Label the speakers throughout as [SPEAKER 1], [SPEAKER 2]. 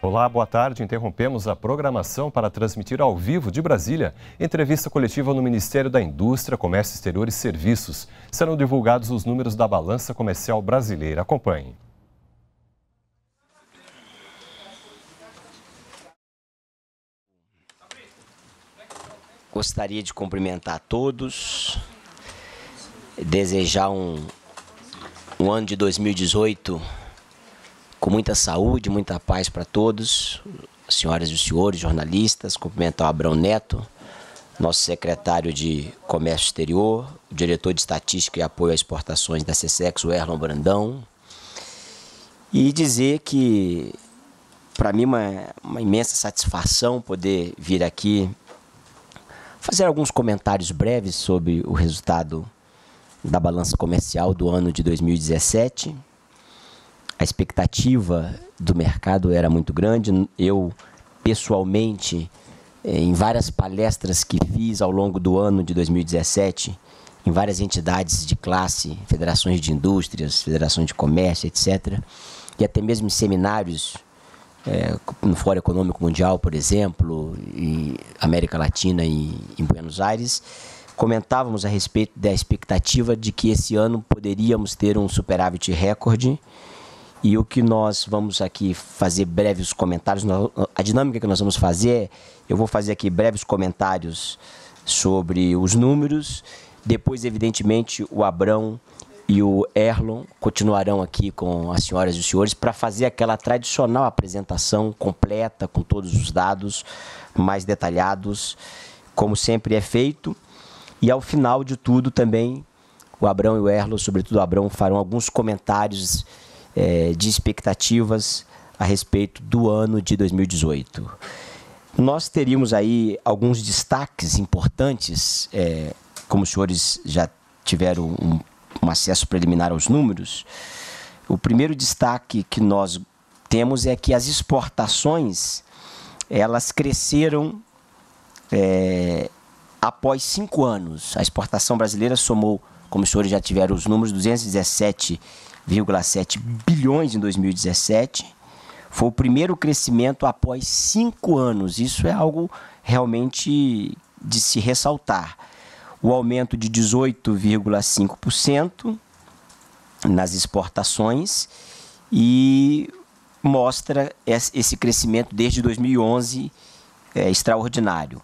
[SPEAKER 1] Olá, boa tarde. Interrompemos a programação para transmitir ao vivo de Brasília entrevista coletiva no Ministério da Indústria, Comércio Exterior e Serviços. Serão divulgados os números da balança comercial brasileira. Acompanhe.
[SPEAKER 2] Gostaria de cumprimentar a todos, desejar um um ano de 2018 com muita saúde, muita paz para todos, senhoras e senhores, jornalistas, cumprimentar o Abrão Neto, nosso secretário de Comércio Exterior, o diretor de Estatística e Apoio às Exportações da CSEX, o Erlon Brandão, e dizer que para mim uma, uma imensa satisfação poder vir aqui fazer alguns comentários breves sobre o resultado da balança comercial do ano de 2017. A expectativa do mercado era muito grande. Eu, pessoalmente, eh, em várias palestras que fiz ao longo do ano de 2017, em várias entidades de classe, federações de indústrias, federações de comércio, etc., e até mesmo em seminários é, no Fórum Econômico Mundial, por exemplo, e América Latina e em Buenos Aires, comentávamos a respeito da expectativa de que esse ano poderíamos ter um superávit recorde. E o que nós vamos aqui fazer breves comentários, a dinâmica que nós vamos fazer eu vou fazer aqui breves comentários sobre os números, depois, evidentemente, o Abrão e o Erlon continuarão aqui com as senhoras e os senhores para fazer aquela tradicional apresentação completa, com todos os dados mais detalhados, como sempre é feito. E ao final de tudo também, o Abrão e o Erlo, sobretudo o Abrão, farão alguns comentários é, de expectativas a respeito do ano de 2018. Nós teríamos aí alguns destaques importantes, é, como os senhores já tiveram um, um acesso preliminar aos números. O primeiro destaque que nós temos é que as exportações elas cresceram é, após cinco anos. A exportação brasileira somou, como os senhores já tiveram os números, 217,7 bilhões em 2017. Foi o primeiro crescimento após cinco anos. Isso é algo realmente de se ressaltar. O aumento de 18,5% nas exportações e mostra esse crescimento desde 2011 é, extraordinário.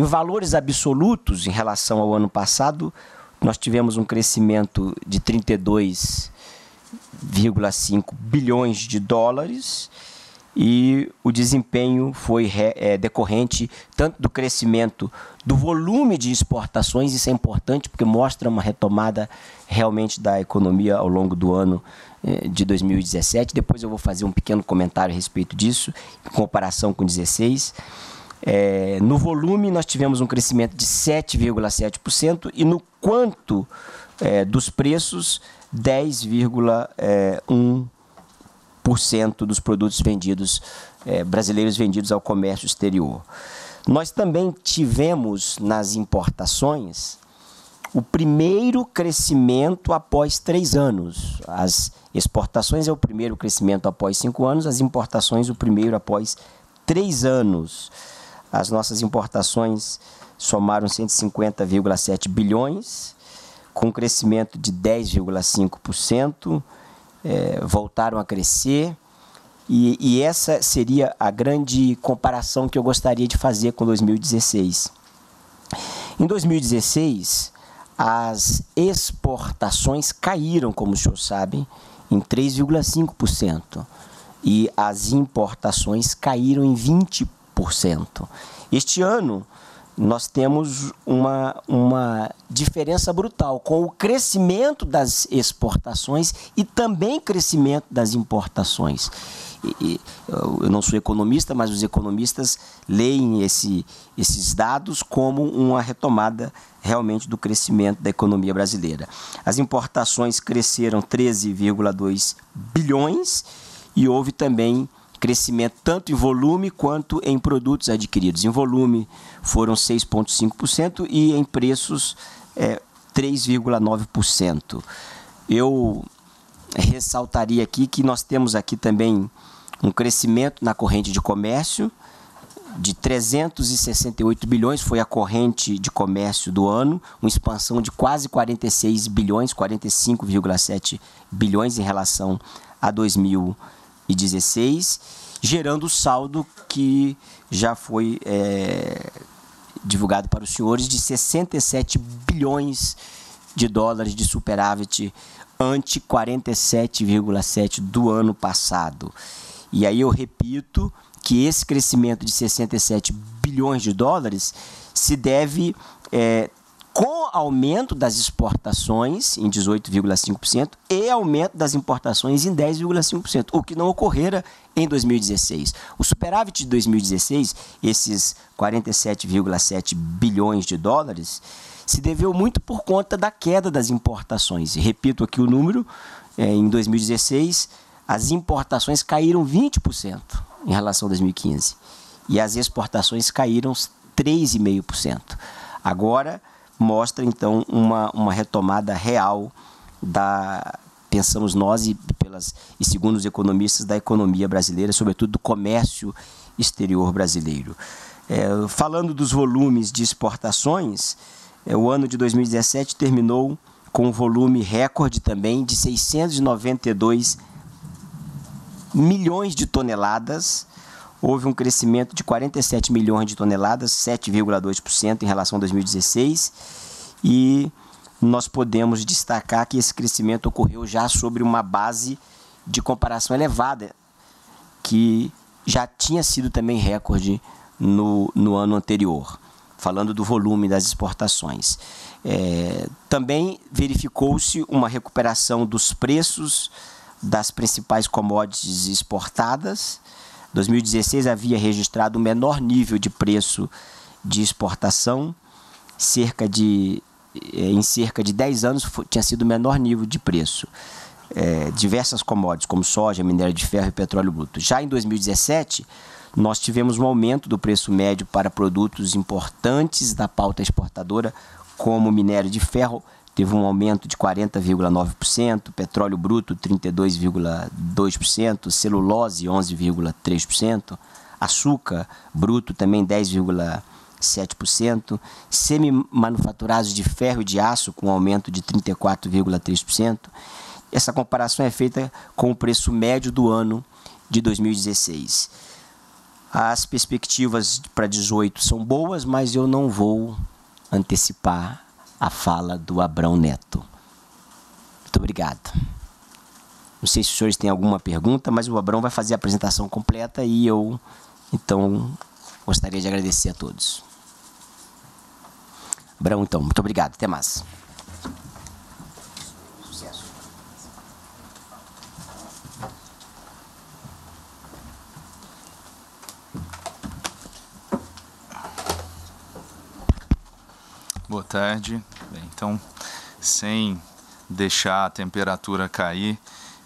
[SPEAKER 2] Em valores absolutos, em relação ao ano passado, nós tivemos um crescimento de 32,5 bilhões de dólares e o desempenho foi é, decorrente tanto do crescimento do volume de exportações, isso é importante porque mostra uma retomada realmente da economia ao longo do ano é, de 2017. Depois eu vou fazer um pequeno comentário a respeito disso, em comparação com 2016 é, no volume, nós tivemos um crescimento de 7,7% e no quanto é, dos preços, 10,1% é, dos produtos vendidos, é, brasileiros vendidos ao comércio exterior. Nós também tivemos nas importações o primeiro crescimento após três anos. As exportações é o primeiro crescimento após cinco anos, as importações o primeiro após três anos. As nossas importações somaram 150,7 bilhões, com um crescimento de 10,5%, é, voltaram a crescer. E, e, essa seria a grande comparação que eu gostaria de fazer com 2016. Em 2016, as exportações caíram, como os senhores sabem, em 3,5%. E as importações caíram em 20%. Este ano, nós temos uma, uma diferença brutal com o crescimento das exportações e também crescimento das importações. E, e, eu não sou economista, mas os economistas leem esse, esses dados como uma retomada realmente do crescimento da economia brasileira. As importações cresceram 13,2 bilhões e houve também crescimento tanto em volume quanto em produtos adquiridos. Em volume foram 6,5% e em preços é, 3,9%. Eu ressaltaria aqui que nós temos aqui também um crescimento na corrente de comércio de 368 bilhões, foi a corrente de comércio do ano, uma expansão de quase 46 bilhões, 45,7 bilhões em relação a 2000 e 16, gerando o saldo que já foi é, divulgado para os senhores de 67 bilhões de dólares de superávit ante 47,7 do ano passado. E aí eu repito que esse crescimento de 67 bilhões de dólares se deve é, com aumento das exportações em 18,5% e aumento das importações em 10,5%, o que não ocorrera em 2016. O superávit de 2016, esses 47,7 bilhões de dólares, se deveu muito por conta da queda das importações. E repito aqui o número, é, em 2016 as importações caíram 20% em relação a 2015 e as exportações caíram 3,5%. Agora, mostra então uma, uma retomada real da pensamos nós e pelas e segundo os economistas da economia brasileira, sobretudo do comércio exterior brasileiro. É, falando dos volumes de exportações, é, o ano de 2017 terminou com um volume recorde também de 692 milhões de toneladas, houve um crescimento de 47 milhões de toneladas, 7,2% em relação a 2016, e nós podemos destacar que esse crescimento ocorreu já sobre uma base de comparação elevada, que já tinha sido também recorde no, no ano anterior, falando do volume das exportações. É, também verificou-se uma recuperação dos preços das principais commodities exportadas, 2016 havia registrado o menor nível de preço de exportação, cerca de eh, em cerca de 10 anos tinha sido o menor nível de preço. É, diversas commodities, como soja, minério de ferro e petróleo bruto. Já em 2017, nós tivemos um aumento do preço médio para produtos importantes da pauta exportadora, como minério de ferro, teve um aumento de 40,9%, petróleo bruto 32,2%, celulose 11,3%, açúcar bruto também 10,7%, semi-manufaturados de ferro e de aço com um aumento de 34,3%. Essa comparação é feita com o preço médio do ano de 2016. As perspectivas para 18 são boas, mas eu não vou antecipar a fala do Abrão Neto. Muito obrigado. Não sei se os senhores têm alguma pergunta, mas o Abrão vai fazer a apresentação completa e eu, então, gostaria de agradecer a todos. Abrão, então, muito obrigado. Até mais.
[SPEAKER 3] Boa tarde. Bem, então, sem deixar a temperatura cair,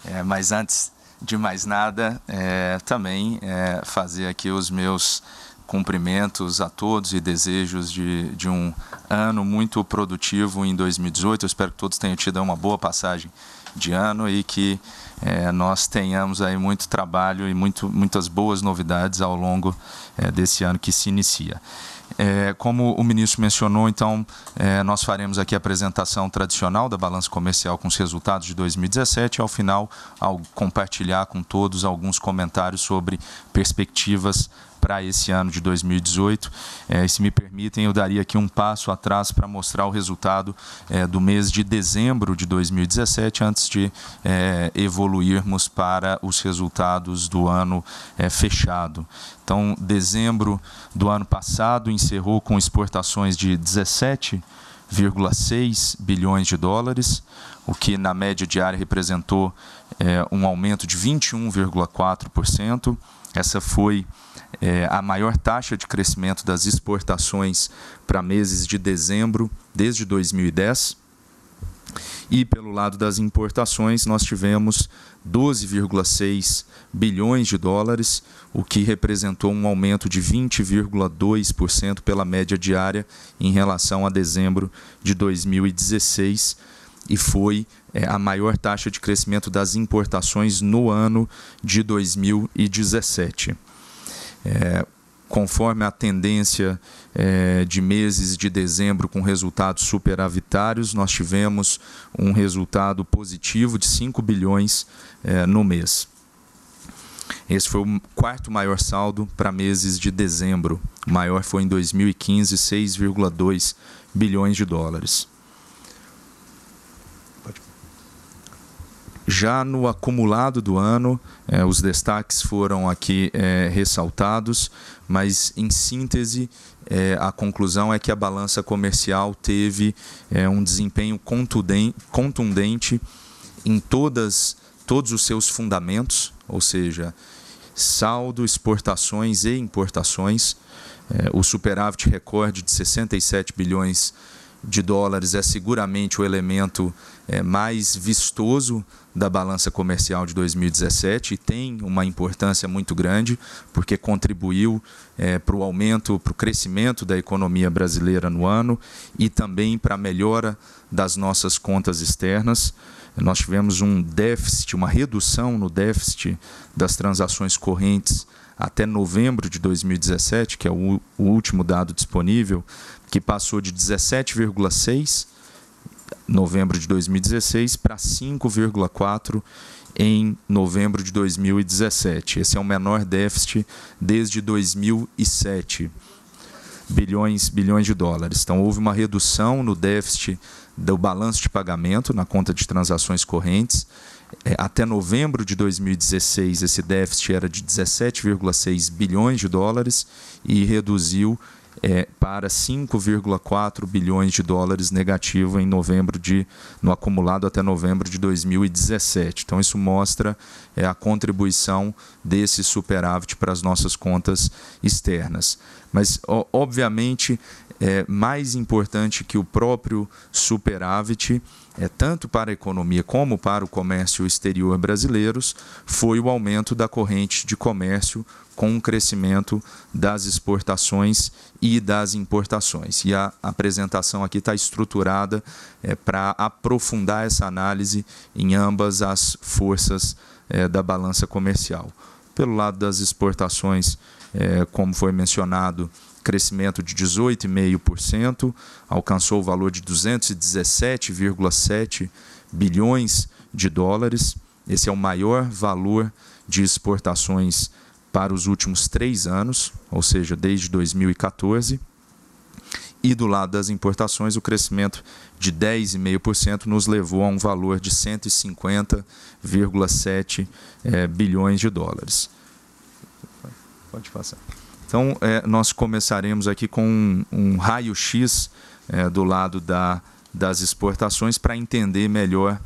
[SPEAKER 3] é, mas antes de mais nada, é, também é, fazer aqui os meus cumprimentos a todos e desejos de, de um ano muito produtivo em 2018. Eu espero que todos tenham tido uma boa passagem de ano e que é, nós tenhamos aí muito trabalho e muito, muitas boas novidades ao longo é, desse ano que se inicia. É, como o ministro mencionou, então, é, nós faremos aqui a apresentação tradicional da balança comercial com os resultados de 2017 e, ao final, ao compartilhar com todos alguns comentários sobre perspectivas para esse ano de 2018. É, e se me permitem, eu daria aqui um passo atrás para mostrar o resultado é, do mês de dezembro de 2017, antes de é, evoluirmos para os resultados do ano é, fechado. Então, dezembro do ano passado encerrou com exportações de 17,6 bilhões de dólares, o que na média diária representou é, um aumento de 21,4%. Essa foi é, a maior taxa de crescimento das exportações para meses de dezembro desde 2010. E pelo lado das importações, nós tivemos 12,6 bilhões de dólares, o que representou um aumento de 20,2% pela média diária em relação a dezembro de 2016 e foi é, a maior taxa de crescimento das importações no ano de 2017. É, conforme a tendência é, de meses de dezembro com resultados superavitários, nós tivemos um resultado positivo de 5 bilhões é, no mês. Esse foi o quarto maior saldo para meses de dezembro. O maior foi em 2015, 6,2 bilhões de dólares. Já no acumulado do ano, é, os destaques foram aqui é, ressaltados, mas em síntese, é, a conclusão é que a balança comercial teve um desempenho contundente em todas, todos os seus fundamentos, ou seja, saldo, exportações e importações. o superávit recorde de 67 bilhões de dólares é seguramente o elemento é, mais vistoso da balança comercial de 2017 e tem uma importância muito grande, porque contribuiu é, para o aumento, para o crescimento da economia brasileira no ano e também para a melhora das nossas contas externas. Nós tivemos um déficit, uma redução no déficit das transações correntes até novembro de 2017, que é o último dado disponível, que passou de 17,6 novembro de 2016 para 5,4 em novembro de 2017. Esse é o menor déficit desde 2007 bilhões, bilhões de dólares. Então, houve uma redução no déficit do balanço de pagamento na conta de transações correntes. É, até novembro de 2016, esse déficit era de 17,6 bilhões de dólares e reduziu é, para 5,4 bilhões de dólares negativo em novembro de no acumulado até novembro de 2017. Então isso mostra é, a contribuição desse superávit para as nossas contas externas. Mas ó, obviamente é mais importante que o próprio superávit é, tanto para a economia como para o comércio exterior brasileiros, foi o aumento da corrente de comércio com o crescimento das exportações e das importações. E a apresentação aqui está estruturada é, para aprofundar essa análise em ambas as forças é, da balança comercial. Pelo lado das exportações, é, como foi mencionado, crescimento de 18,5%, alcançou o valor de 217,7 bilhões de dólares. Esse é o maior valor de exportações para os últimos três anos, ou seja, desde 2014. E do lado das importações, o crescimento de 10,5% nos levou a um valor de 150,7 é, eh, bilhões de dólares. Pode passar. Então, é, nós começaremos aqui com um, um raio-x é, do lado da, das exportações para entender melhor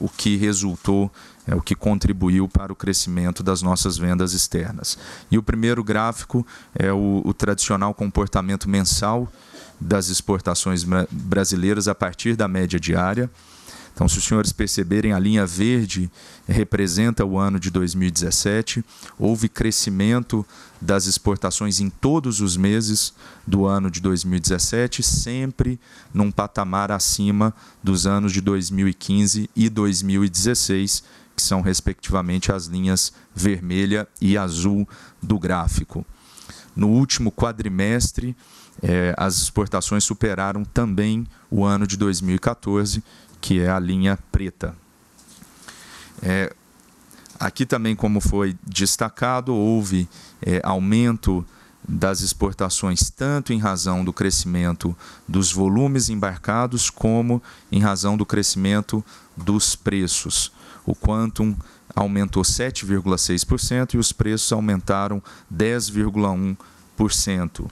[SPEAKER 3] o que resultou é o que contribuiu para o crescimento das nossas vendas externas. E o primeiro gráfico é o, o tradicional comportamento mensal das exportações brasileiras a partir da média diária. Então, se os senhores perceberem, a linha verde representa o ano de 2017. Houve crescimento das exportações em todos os meses do ano de 2017, sempre num patamar acima dos anos de 2015 e 2016, que são respectivamente as linhas vermelha e azul do gráfico. No último quadrimestre, eh, as exportações superaram também o ano de 2014, que é a linha preta. Eh, aqui também, como foi destacado, houve eh, aumento das exportações, tanto em razão do crescimento dos volumes embarcados, como em razão do crescimento dos preços o Quantum aumentou 7,6% e os preços aumentaram 10,1%.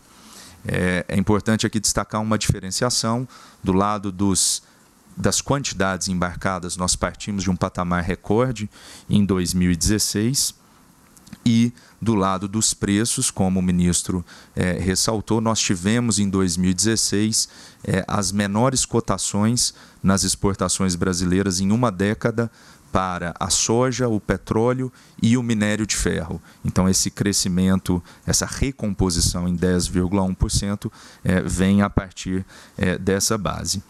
[SPEAKER 3] É, é importante aqui destacar uma diferenciação do lado dos das quantidades embarcadas, nós partimos de um patamar recorde em 2016 e do lado dos preços, como o ministro é, ressaltou, nós tivemos em 2016 é, as menores cotações nas exportações brasileiras em uma década para a soja, o petróleo e o minério de ferro. Então, esse crescimento, essa recomposição em 10,1% é, vem a partir é, dessa base.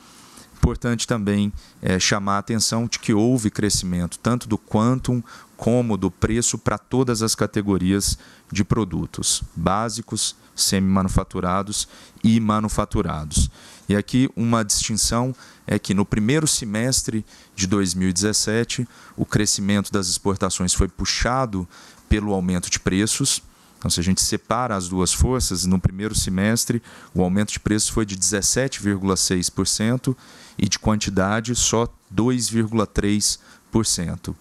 [SPEAKER 3] Importante também é, chamar a atenção de que houve crescimento tanto do quantum como do preço para todas as categorias de produtos básicos, semi-manufaturados e manufaturados. E aqui uma distinção é que no primeiro semestre de 2017, o crescimento das exportações foi puxado pelo aumento de preços. Então, se a gente separa as duas forças, no primeiro semestre o aumento de preços foi de 17,6% e de quantidade só 2,3%.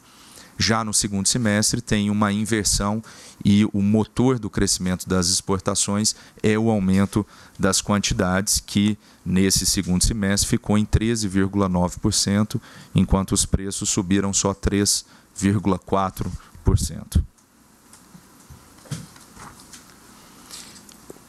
[SPEAKER 3] Já no segundo semestre, tem uma inversão e o motor do crescimento das exportações é o aumento das quantidades, que nesse segundo semestre ficou em 13,9%, enquanto os preços subiram só 3,4%.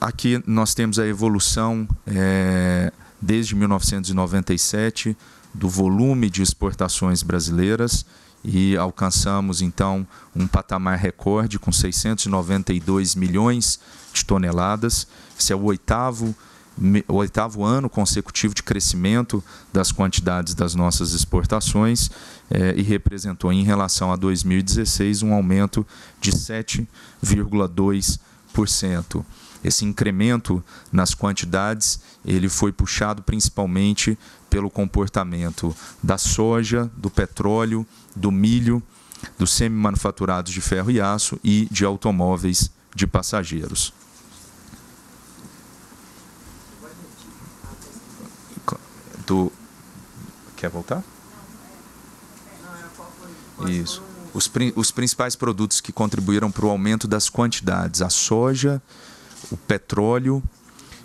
[SPEAKER 3] Aqui nós temos a evolução é, desde 1997 do volume de exportações brasileiras e alcançamos então um patamar recorde com 692 milhões de toneladas. Esse é o oitavo, o oitavo ano consecutivo de crescimento das quantidades das nossas exportações eh, e representou, em relação a 2016, um aumento de 7,2%. Esse incremento nas quantidades ele foi puxado principalmente pelo comportamento da soja, do petróleo, do milho, dos semi-manufaturados de ferro e aço e de automóveis de passageiros. Do... Quer voltar? Isso. Os, os principais produtos que contribuíram para o aumento das quantidades: a soja, o petróleo,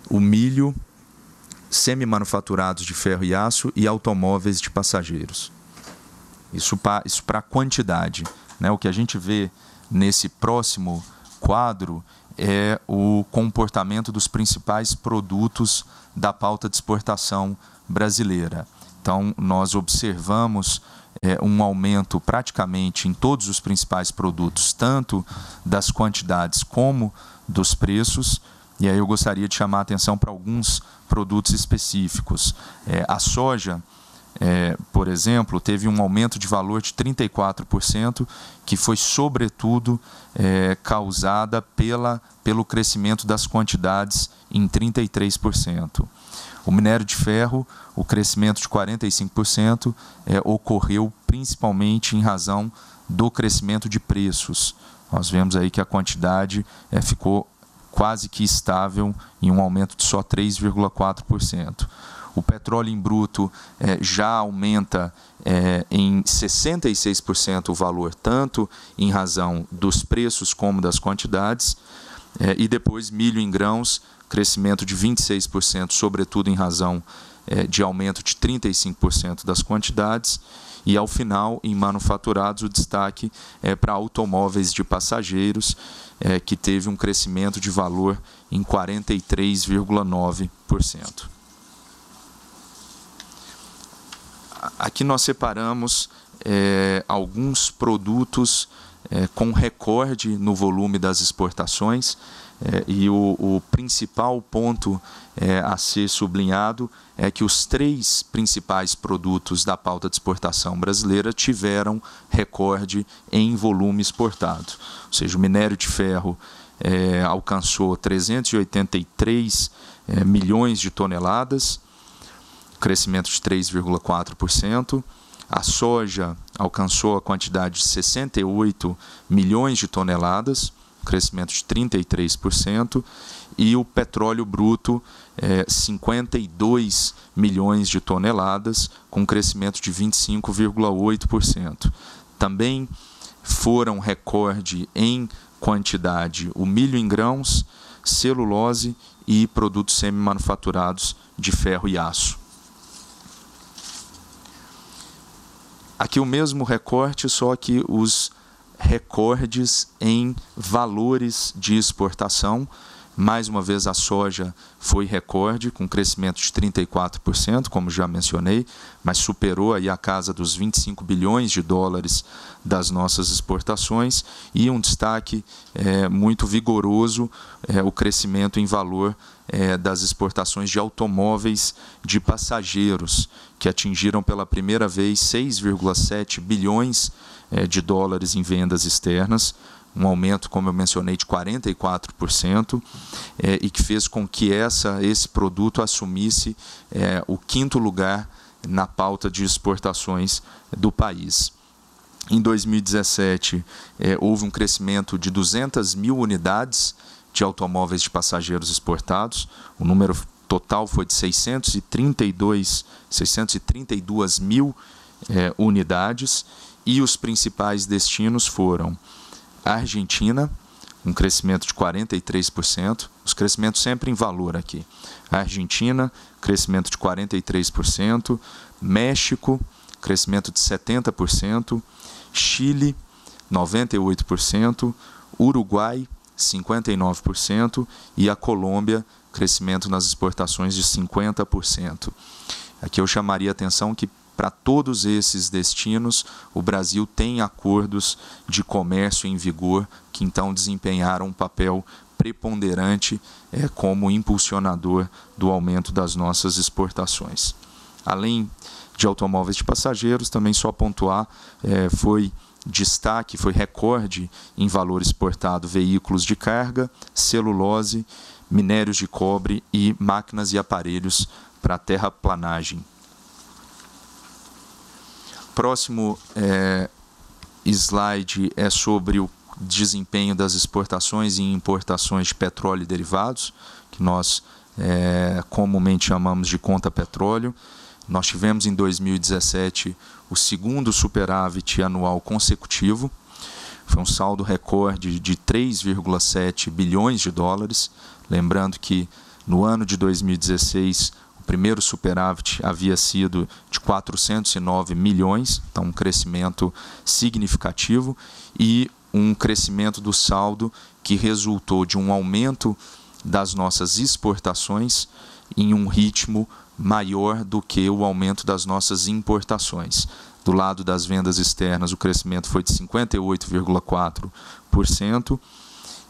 [SPEAKER 3] o milho, semi-manufaturados de ferro e aço e automóveis de passageiros. Isso para isso a quantidade. Né? O que a gente vê nesse próximo quadro é o comportamento dos principais produtos da pauta de exportação brasileira. Então, nós observamos é, um aumento praticamente em todos os principais produtos, tanto das quantidades como dos preços. E aí eu gostaria de chamar a atenção para alguns produtos específicos. É, a soja, é, por exemplo, teve um aumento de valor de 34%, que foi sobretudo é, causada pela, pelo crescimento das quantidades em 33%. O minério de ferro, o crescimento de 45% é, ocorreu principalmente em razão do crescimento de preços. Nós vemos aí que a quantidade é, ficou quase que estável em um aumento de só 3,4%. O petróleo em bruto é, já aumenta é, em 66% o valor, tanto em razão dos preços como das quantidades. É, e depois milho em grãos, crescimento de 26%, sobretudo em razão é, de aumento de 35% das quantidades e ao final, em manufaturados, o destaque é para automóveis de passageiros, é, que teve um crescimento de valor em 43,9%. Aqui nós separamos é, alguns produtos é, com recorde no volume das exportações. É, e o, o, principal ponto é, a ser sublinhado é que os três principais produtos da pauta de exportação brasileira tiveram recorde em volume exportado. Ou seja, o minério de ferro é, alcançou 383 é, milhões de toneladas, crescimento de 3,4%. A soja alcançou a quantidade de 68 milhões de toneladas, crescimento de 33%, e o petróleo bruto, é, 52 milhões de toneladas, com crescimento de 25,8%. Também foram recorde em quantidade o milho em grãos, celulose e produtos semi-manufaturados de ferro e aço. Aqui o mesmo recorte, só que os recordes em valores de exportação. Mais uma vez, a soja foi recorde, com crescimento de 34%, como já mencionei, mas superou aí a casa dos 25 bilhões de dólares das nossas exportações e um destaque é, muito vigoroso é, o crescimento em valor é, das exportações de automóveis de passageiros, que atingiram pela primeira vez 6,7 bilhões de é, de dólares em vendas externas, um aumento, como eu mencionei, de 44%, é, e que fez com que essa, esse produto assumisse é, o quinto lugar na pauta de exportações do país. Em 2017, é, houve um crescimento de 200 mil unidades de automóveis de passageiros exportados, o número total foi de 632, 632 mil é, unidades, e os principais destinos foram a Argentina, um crescimento de 43%, os crescimentos sempre em valor aqui. A Argentina, crescimento de 43%, México, crescimento de 70%, Chile, 98%, Uruguai, 59% e a Colômbia, crescimento nas exportações de 50%. Aqui eu chamaria a atenção que para todos esses destinos, o Brasil tem acordos de comércio em vigor que então desempenharam um papel preponderante é, como impulsionador do aumento das nossas exportações. Além de automóveis de passageiros, também só pontuar, é, foi destaque, foi recorde em valor exportado veículos de carga, celulose, minérios de cobre e máquinas e aparelhos para terraplanagem. Próximo é, slide é sobre o desempenho das exportações e importações de petróleo e derivados, que nós é, comumente chamamos de conta petróleo. Nós tivemos em 2017 o segundo superávit anual consecutivo, foi um saldo recorde de 3,7 bilhões de dólares. Lembrando que no ano de 2016 primeiro superávit havia sido de 409 milhões, então um crescimento significativo, e um crescimento do saldo que resultou de um aumento das nossas exportações em um ritmo maior do que o aumento das nossas importações. Do lado das vendas externas, o crescimento foi de 58,4%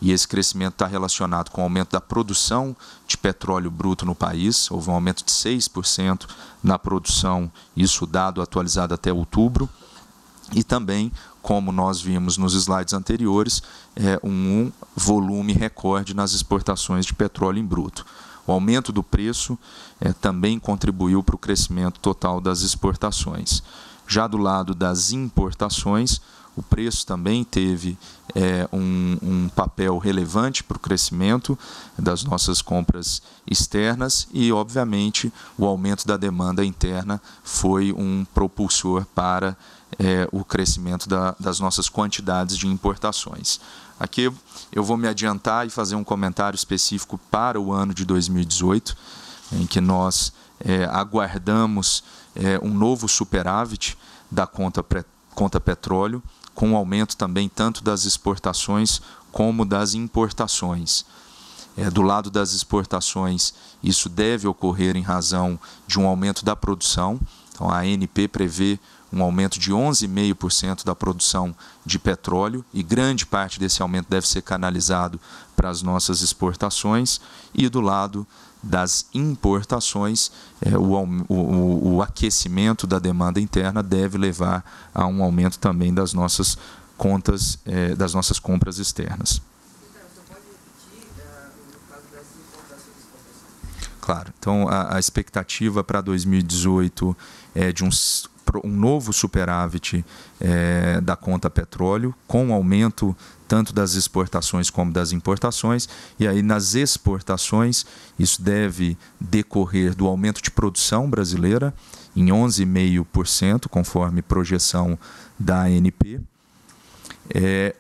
[SPEAKER 3] e esse crescimento está relacionado com o aumento da produção de petróleo bruto no país, houve um aumento de 6% na produção, isso dado atualizado até outubro, e também, como nós vimos nos slides anteriores, é um volume recorde nas exportações de petróleo em bruto. O aumento do preço é, também contribuiu para o crescimento total das exportações. Já do lado das importações, o preço também teve é, um, um papel relevante para o crescimento das nossas compras externas e, obviamente, o aumento da demanda interna foi um propulsor para é, o crescimento da, das nossas quantidades de importações. Aqui eu vou me adiantar e fazer um comentário específico para o ano de 2018, em que nós é, aguardamos é, um novo superávit da conta, pré, conta petróleo, com o aumento também tanto das exportações como das importações. É, do lado das exportações, isso deve ocorrer em razão de um aumento da produção. Então, a ANP prevê um aumento de 11,5% da produção de petróleo e grande parte desse aumento deve ser canalizado para as nossas exportações. E do lado das importações, é, o, o, o aquecimento da demanda interna deve levar a um aumento também das nossas contas, é, das nossas compras externas. Claro, então a, a expectativa para 2018 é de uns um novo superávit é, da conta petróleo, com aumento tanto das exportações como das importações. E aí, nas exportações, isso deve decorrer do aumento de produção brasileira em 11,5%, conforme projeção da ANP, é,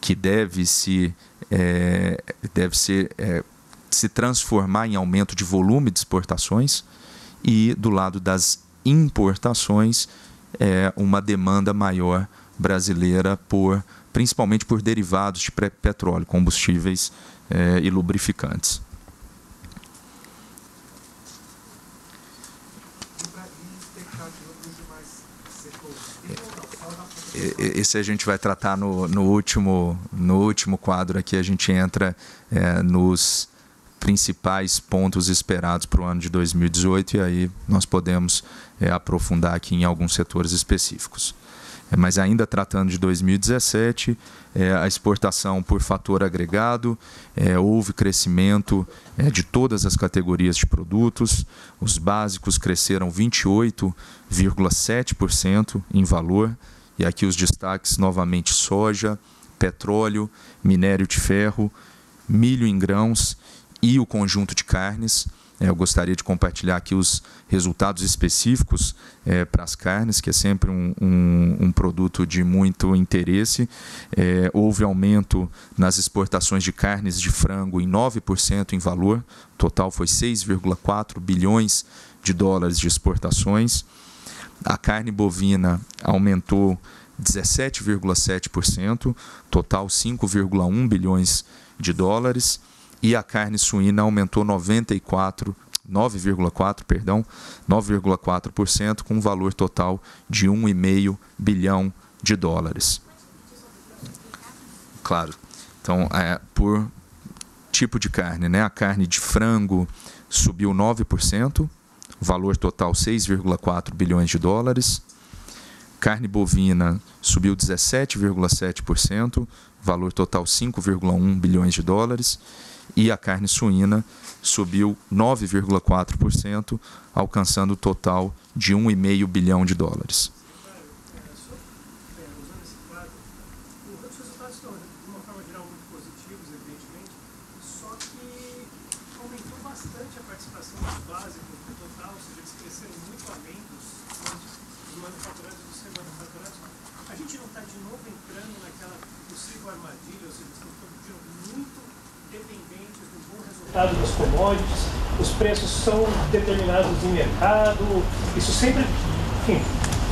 [SPEAKER 3] que deve se, é, deve ser, é, se transformar em aumento de volume de exportações. E do lado das importações, é, uma demanda maior brasileira por principalmente por derivados de petróleo, combustíveis é, e lubrificantes. esse a gente vai tratar no, no, último, no último quadro aqui, a gente entra é, nos principais pontos esperados para o ano de 2018 e aí nós podemos é, aprofundar aqui em alguns setores específicos. É, mas ainda tratando de 2017, é, a exportação por fator agregado, é, houve crescimento é, de todas as categorias de produtos, os básicos cresceram 28,7% em valor, e aqui os destaques novamente soja, petróleo, minério de ferro, milho em grãos e o conjunto de carnes. É, eu gostaria de compartilhar aqui os resultados específicos é, para as carnes, que é sempre um, um, um produto de muito interesse. É, houve aumento nas exportações de carnes de frango em 9% em valor, o total foi 6,4 bilhões de dólares de exportações. A carne bovina aumentou 17,7%, total 5,1 bilhões de dólares e a carne suína aumentou 94 9,4, perdão, 9,4% com um valor total de 1,5 bilhão de dólares. Claro. Então, é por tipo de carne, né? A carne de frango subiu 9%, valor total 6,4 bilhões de dólares. Carne bovina subiu 17,7%, valor total 5,1 bilhões de dólares e a carne suína subiu 9,4%, alcançando o um total de 1,5 bilhão de dólares.
[SPEAKER 1] preços são determinados em mercado, isso sempre, enfim,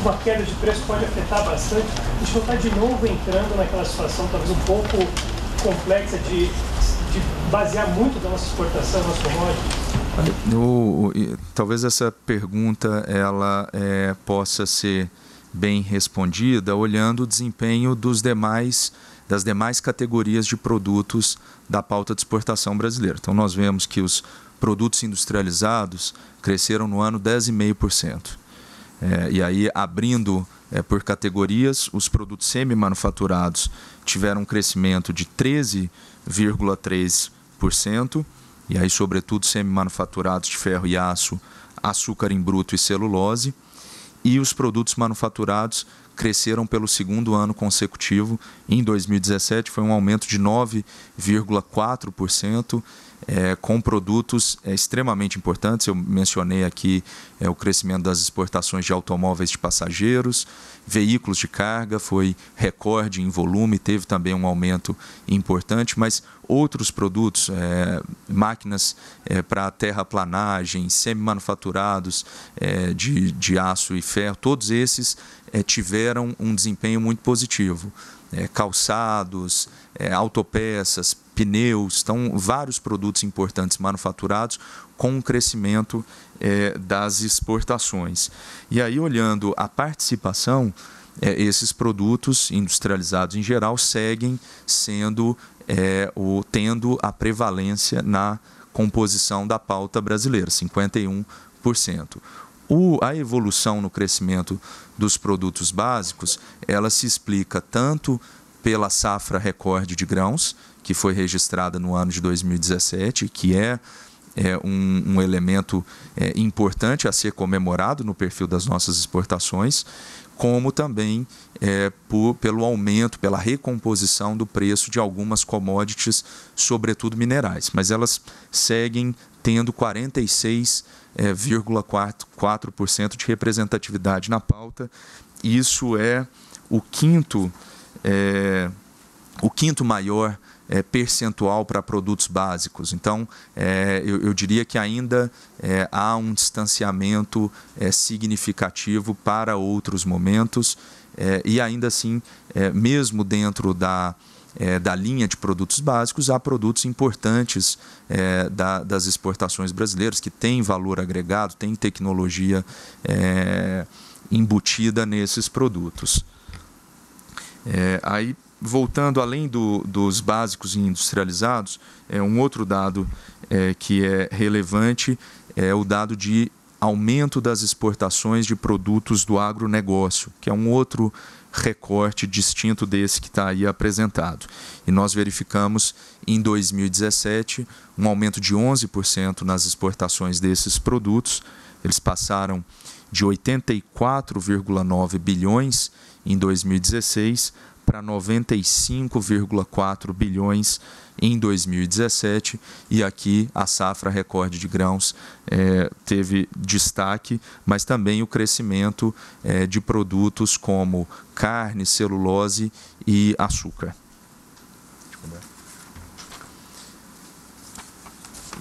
[SPEAKER 1] uma queda de preço pode afetar bastante. A gente não está de novo entrando naquela situação talvez um pouco complexa de, de basear muito da nossa exportação, nosso
[SPEAKER 3] commodities? O, talvez essa pergunta ela é, possa ser bem respondida olhando o desempenho dos demais das demais categorias de produtos da pauta de exportação brasileira. Então nós vemos que os produtos industrializados cresceram no ano 10,5%. É, e aí, abrindo é, por categorias, os produtos semi-manufaturados tiveram um crescimento de 13,3%, e aí, sobretudo, semi-manufaturados de ferro e aço, açúcar em bruto e celulose. E os produtos manufaturados cresceram pelo segundo ano consecutivo. Em 2017, foi um aumento de 9,4% é, com produtos é, extremamente importantes. Eu mencionei aqui é, o crescimento das exportações de automóveis de passageiros, veículos de carga, foi recorde em volume, teve também um aumento importante, mas outros produtos, é, máquinas é, para terraplanagem, semi-manufaturados é, de, de aço e ferro, todos esses tiveram um desempenho muito positivo. calçados, autopeças, pneus, estão vários produtos importantes manufaturados com o crescimento é, das exportações. E aí, olhando a participação, é, esses produtos industrializados em geral seguem sendo é, o, tendo a prevalência na composição da pauta brasileira, 51%. O, a evolução no crescimento dos produtos básicos, ela se explica tanto pela safra recorde de grãos, que foi registrada no ano de 2017, que é, é um, um, elemento é, importante a ser comemorado no perfil das nossas exportações, como também é, por, pelo aumento, pela recomposição do preço de algumas commodities, sobretudo minerais. Mas elas seguem tendo 46,4% é, de representatividade na pauta. Isso é o quinto, é, o quinto maior é, percentual para produtos básicos. Então, é, eu, eu, diria que ainda é, há um distanciamento é, significativo para outros momentos é, e ainda assim, é, mesmo dentro da, da linha de produtos básicos, há produtos importantes é, da, das exportações brasileiras que têm valor agregado, têm tecnologia é, embutida nesses produtos. É, aí voltando além do, dos básicos e industrializados, é um outro dado é, que é relevante é o dado de aumento das exportações de produtos do agronegócio, que é um outro recorte distinto desse que está aí apresentado. E nós verificamos em 2017 um aumento de 11% nas exportações desses produtos. Eles passaram de 84,9 bilhões em 2016 para 95,4 bilhões em 2017 e aqui a safra recorde de grãos é, teve destaque, mas também o crescimento é, de produtos como carne, celulose e açúcar.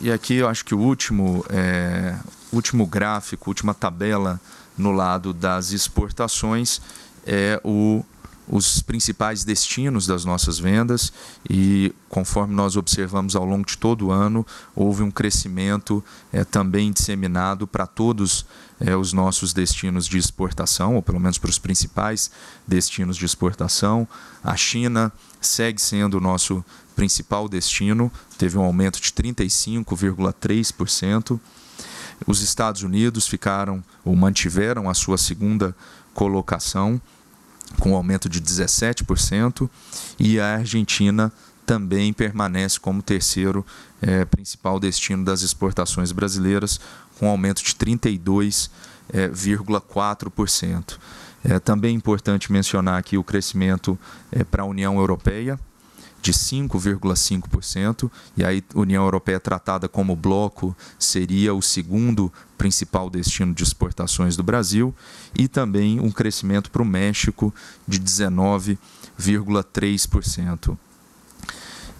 [SPEAKER 3] E aqui eu acho que o último, é, último gráfico, última tabela no lado das exportações é o os principais destinos das nossas vendas e, conforme nós observamos ao longo de todo o ano, houve um crescimento é, também disseminado para todos é, os nossos destinos de exportação, ou pelo menos para os principais destinos de exportação. A China segue sendo o nosso principal destino, teve um aumento de 35,3%. Os Estados Unidos ficaram ou mantiveram a sua segunda colocação com um aumento de 17%, e a Argentina também permanece como terceiro é, principal destino das exportações brasileiras, com um aumento de 32,4%. É, é, também é importante mencionar aqui o crescimento é, para a União Europeia, de 5,5%, e aí a União Europeia é tratada como bloco seria o segundo principal destino de exportações do Brasil, e também um crescimento para o México de 19,3%.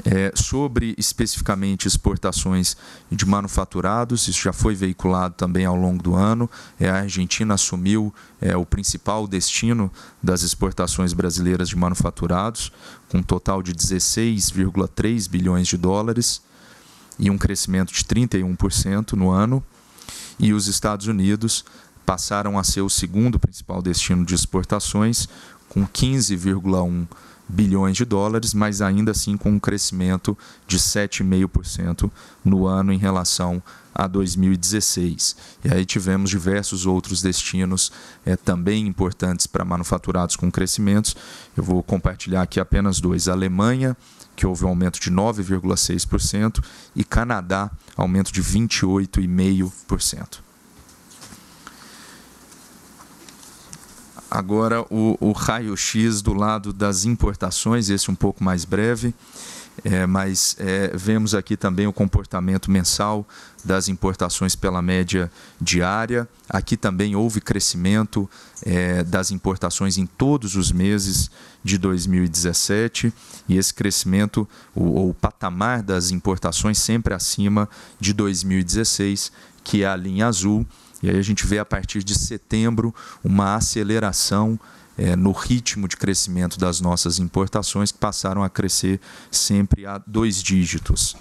[SPEAKER 3] É, sobre especificamente exportações de manufaturados, isso já foi veiculado também ao longo do ano. É, a Argentina assumiu é, o principal destino das exportações brasileiras de manufaturados, com um total de 16,3 bilhões de dólares e um crescimento de 31% no ano. E os Estados Unidos passaram a ser o segundo principal destino de exportações, com 15,1 bilhões bilhões de dólares, mas ainda assim com um crescimento de 7,5% no ano em relação a 2016. E aí tivemos diversos outros destinos é, também importantes para manufaturados com crescimentos. Eu vou compartilhar aqui apenas dois: a Alemanha, que houve um aumento de 9,6%, e Canadá, aumento de 28,5%. Agora, o, o raio-x do lado das importações, esse um pouco mais breve, é, mas é, vemos aqui também o comportamento mensal das importações pela média diária. Aqui também houve crescimento é, das importações em todos os meses de 2017, e esse crescimento, ou o patamar das importações, sempre acima de 2016, que é a linha azul e aí a gente vê a partir de setembro uma aceleração é, no ritmo de crescimento das nossas importações, que passaram a crescer sempre a dois dígitos.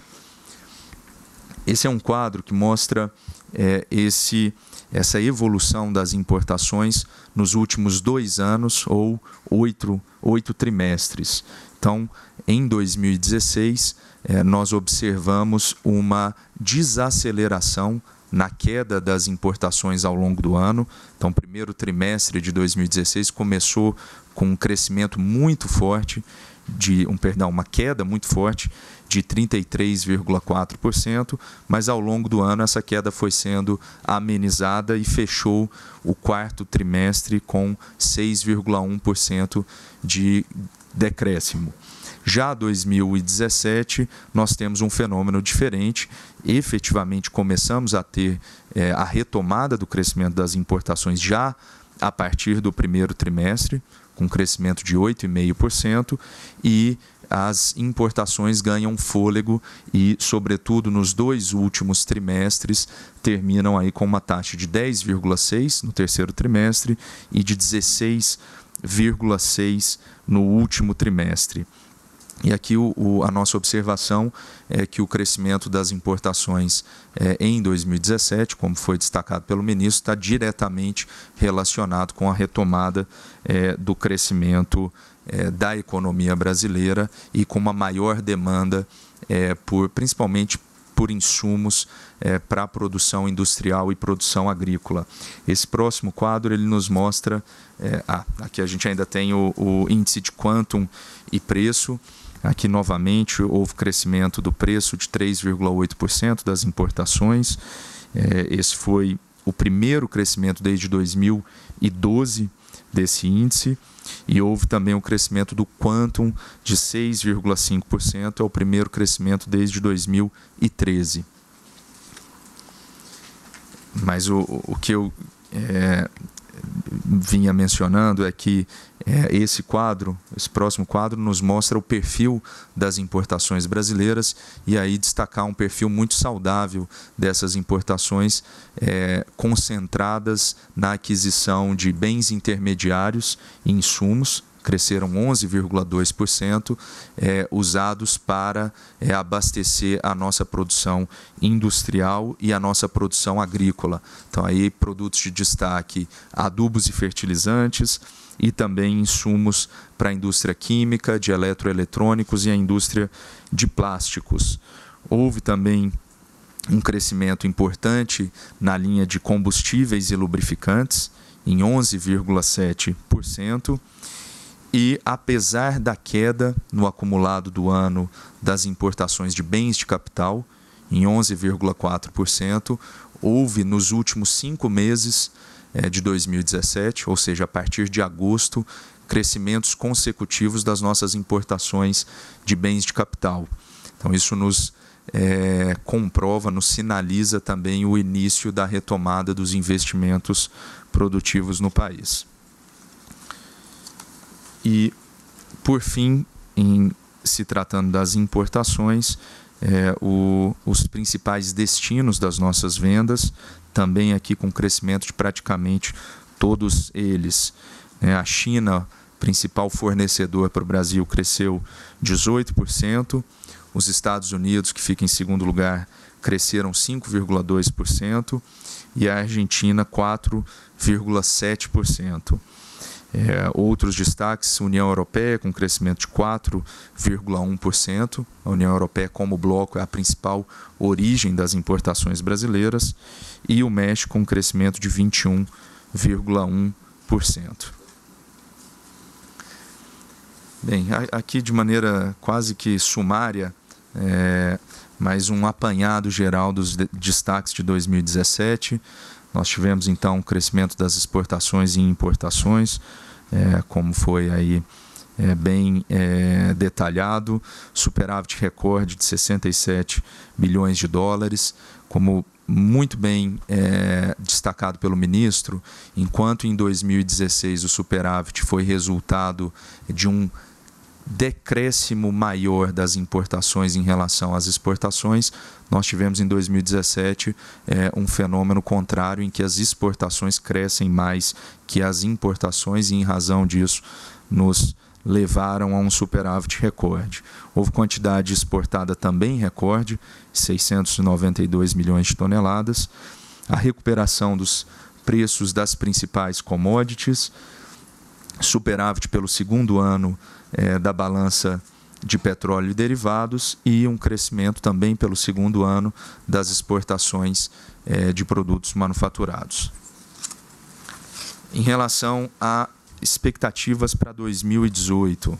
[SPEAKER 3] Esse é um quadro que mostra é, esse, essa evolução das importações nos últimos dois anos ou oito, oito trimestres. Então, em 2016, é, nós observamos uma desaceleração na queda das importações ao longo do ano. Então, o primeiro trimestre de 2016 começou com um crescimento muito forte de um perdão, uma queda muito forte de 33,4%, mas ao longo do ano essa queda foi sendo amenizada e fechou o quarto trimestre com 6,1% de decréscimo. Já 2017, nós temos um fenômeno diferente. Efetivamente, começamos a ter é, a retomada do crescimento das importações já a partir do primeiro trimestre, com crescimento de 8,5%, e as importações ganham fôlego e, sobretudo, nos dois últimos trimestres, terminam aí com uma taxa de 10,6% no terceiro trimestre e de 16,6% no último trimestre. E aqui o, o, a nossa observação é que o crescimento das importações é, em 2017, como foi destacado pelo ministro, está diretamente relacionado com a retomada é, do crescimento é, da economia brasileira e com uma maior demanda é, por, principalmente por insumos é, para produção industrial e produção agrícola. Esse próximo quadro ele nos mostra, é, ah, aqui a gente ainda tem o, o índice de quantum e preço, Aqui, novamente, houve crescimento do preço de 3,8% das importações. É, esse foi o primeiro crescimento desde 2012 desse índice e houve também um crescimento do quantum de 6,5%, é o primeiro crescimento desde 2013. Mas o, o que eu é, vinha mencionando é que é, esse quadro, esse próximo quadro, nos mostra o perfil das importações brasileiras e aí destacar um perfil muito saudável dessas importações é, concentradas na aquisição de bens intermediários e insumos, cresceram 11,2%, é, usados para é, abastecer a nossa produção industrial e a nossa produção agrícola. Então, aí, produtos de destaque: adubos e fertilizantes e também insumos para a indústria química, de eletroeletrônicos e a indústria de plásticos. Houve também um crescimento importante na linha de combustíveis e lubrificantes, em 11,7%, e apesar da queda no acumulado do ano das importações de bens de capital, em 11,4%, houve nos últimos cinco meses eh, de 2017, ou seja, a partir de agosto, crescimentos consecutivos das nossas importações de bens de capital. Então, isso nos é, comprova, nos sinaliza também o início da retomada dos investimentos produtivos no país. E, por fim, em se tratando das importações, é, o, os principais destinos das nossas vendas, também aqui com crescimento de praticamente todos eles. É, a China, principal fornecedor para o Brasil, cresceu 18%, os Estados Unidos, que fica em segundo lugar, cresceram 5,2% e a Argentina 4,7%. É, outros destaques: União Europeia, com crescimento de 4,1%. A União Europeia, como bloco, é a principal origem das importações brasileiras. E o México, com crescimento de 21,1%. Bem, aqui de maneira quase que sumária, é, mais um apanhado geral dos destaques de 2017. Nós tivemos então um crescimento das exportações e importações, é, como foi aí é, bem é, detalhado, superávit recorde de 67 bilhões de dólares, como muito bem é, destacado pelo ministro, enquanto em 2016 o superávit foi resultado de um decréscimo maior das importações em relação às exportações. Nós tivemos em 2017 é, um fenômeno contrário, em que as exportações crescem mais que as importações, e em razão disso nos levaram a um superávit recorde. Houve quantidade exportada também recorde, 692 milhões de toneladas. A recuperação dos preços das principais commodities, superávit pelo segundo ano é, da balança de petróleo e derivados e um crescimento também pelo segundo ano das exportações é, de produtos manufaturados. Em relação a expectativas para 2018,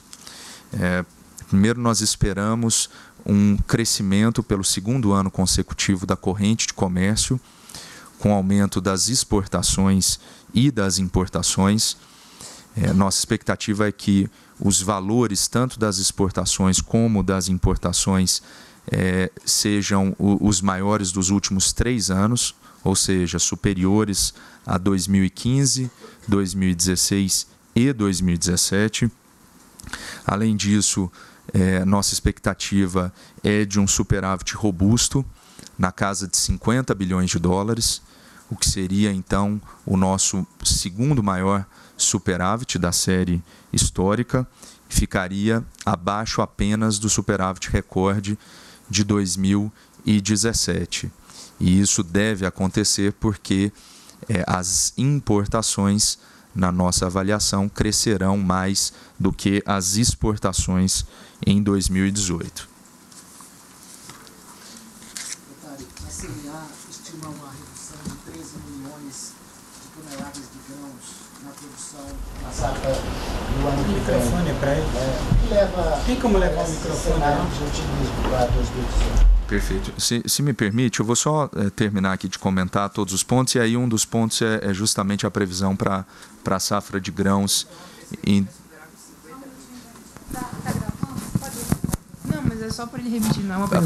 [SPEAKER 3] é, primeiro nós esperamos um crescimento pelo segundo ano consecutivo da corrente de comércio, com aumento das exportações e das importações é, nossa expectativa é que os valores, tanto das exportações como das importações, é, sejam o, os maiores dos últimos três anos, ou seja, superiores a 2015, 2016 e 2017. Além disso, é, nossa expectativa é de um superávit robusto, na casa de 50 bilhões de dólares, o que seria então o nosso segundo maior superávit da série histórica ficaria abaixo apenas do superávit recorde de 2017. E isso deve acontecer porque é, as importações, na nossa avaliação, crescerão mais do que as exportações em 2018.
[SPEAKER 2] safra do ano que vem. Microfone é para ele. É, leva Tem como levar o microfone? Não? de otimismo para 2018.
[SPEAKER 3] Perfeito. Se, se, me permite, eu vou só é, terminar aqui de comentar todos os pontos, e aí um dos pontos é, é justamente a previsão para a safra de grãos. Em é só para ele não é tá.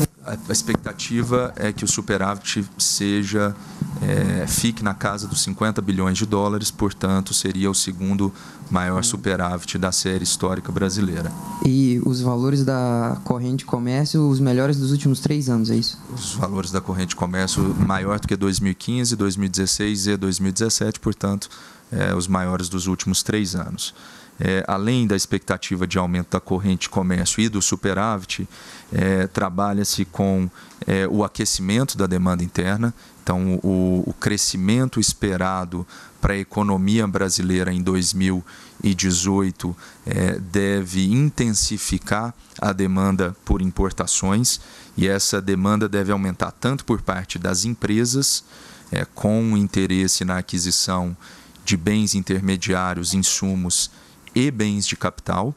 [SPEAKER 3] A expectativa é que o superávit seja é, fique na casa dos 50 bilhões de dólares, portanto, seria o segundo maior superávit da série histórica brasileira.
[SPEAKER 2] E os valores da corrente de comércio, os melhores dos últimos três anos, é isso?
[SPEAKER 3] Os valores da corrente de comércio maior do que 2015, 2016 e 2017, portanto, é, os maiores dos últimos três anos é, além da expectativa de aumento da corrente comércio e do superávit, é, trabalha-se com é, o aquecimento da demanda interna, então o, o crescimento esperado para a economia brasileira em 2018 é, deve intensificar a demanda por importações e essa demanda deve aumentar tanto por parte das empresas é, com interesse na aquisição de bens intermediários, insumos e bens de capital.